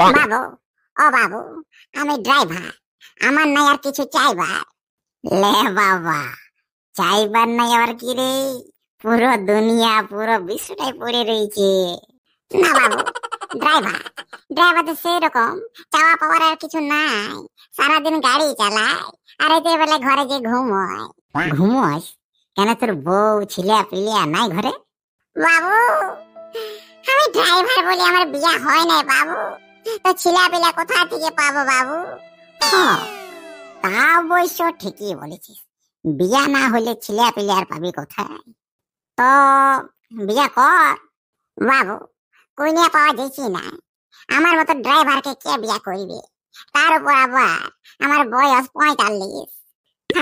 বাবু ও বাবু আমি ড্রাইভার আমার নাই আর কিছু চাইবার লে বাবা চাইবার নাই আর কি রে পুরো দুনিয়া পুরো বিশ্বটাই পড়ে রয়েছে না বাবু ড্রাইভার ড্রাইভার তো সেরকম চাওয়া পাওয়ার আর কিছু নাই সারাদিন গাড়ি চালায় আর এতে বলে ঘরে যে ঘুমোয় হ্যাঁ। ঘুমোস কেন তোর বউ ছেলে পিলিয়া নাই ঘরে বাবু আমি ড্রাইভার বলি আমার বিয়া হয় নাই বাবু তা ছেলেপেলা কোথা থেকে পাবো বাবু হ্যাঁ, তা অবশ্য ঠিকই বলেছিস বিয়া না হলে ছেলেপেলে আর পাবি কোথায় তো বিয়া কর বাবু কইনিয়া পাওয়া যাচ্ছি না আমার মতো ড্রাইভারকে কে বিয়া করবে তার উপর আবার আমার বয়স পঁয়তাল্লিশ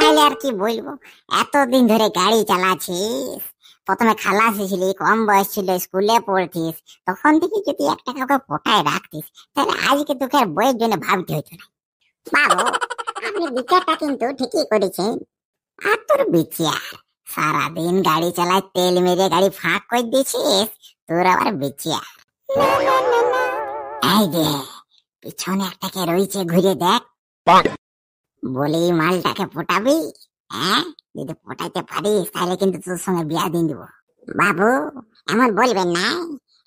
তাহলে আর কি বলবো এতদিন ধরে গাড়ি চালাছিস প্রথমে খালাস ছিলি কম বয়স ছিল স্কুলে পড়তিস তখন থেকে যদি এক টাকা করে পোটায় রাখতিস তাহলে আজকে তোকে বইয়ের জন্য ভাবতে হইতো না বাবু আপনি বিচারটা কিন্তু ঠিকই করেছেন আর তোর বিচার সারাদিন গাড়ি চালায় তেল মেরে গাড়ি ফাঁক করে দিয়েছিস তোর আবার বিচার এই রে পিছনে একটাকে রয়েছে ঘুরে দেখ বলি মালটাকে পোটাবি হ্যাঁ? যদি পটাইতে পারিস তাহলে কিন্তু তোর সঙ্গে বিয়া দিব বাবু এমন বলবেন না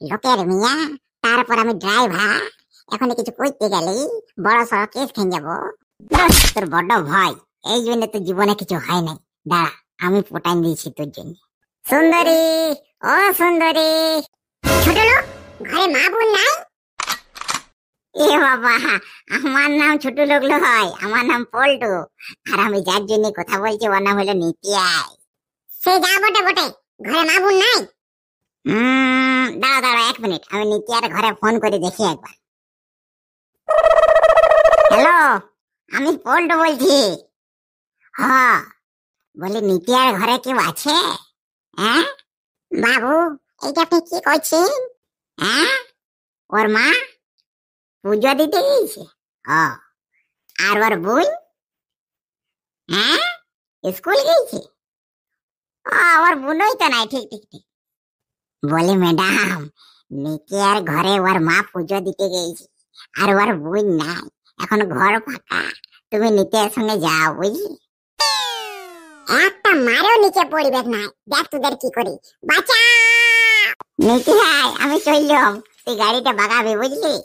লোকের মিয়া তারপর আমি ড্রাইভার এখন কিছু বড় সড় কেস খেয়ে যাবো তোর বড্ড ভয় এই জন্য জীবনে কিছু হয় নাই দাঁড়া আমি পটাই দিয়েছি তোর জন্য সুন্দরী ও সুন্দরী ছোট লোক ঘরে মা বোন নাই এ বাবা আমার নাম ছোট হয় আমার নাম পল্টু আর আমি যার জন্য কথা বলছি ওর নাম হলো সে যা বটে বটে ঘরে মা বোন নাই দাঁড়া দাঁড়া এক মিনিট আমি নিতিয়ার ঘরে ফোন করে দেখি একবার হ্যালো আমি পল্টু বলছি হ বলে নিতিয়ার ঘরে কেউ আছে হ্যাঁ বাবু এইটা আপনি কি করছেন হ্যাঁ ওর মা পুজো দিতে গিয়েছে ও আর ওর বই হ্যাঁ স্কুল গিয়েছে আমার বোনই তো নাই ঠিক ঠিক ঠিক বলি ম্যাডাম নিচে আর ঘরে ওর মা পুজো দিতে গিয়েছে আর ওর বই নাই এখন ঘর ফাঁকা তুমি নিতের সঙ্গে যাও বুঝলি একটা মারও নিচে পড়বে না দেখ তোদের কি করি বাঁচা নিতে আয় আমি চললাম তুই গাড়িটা বাগাবি বুঝলি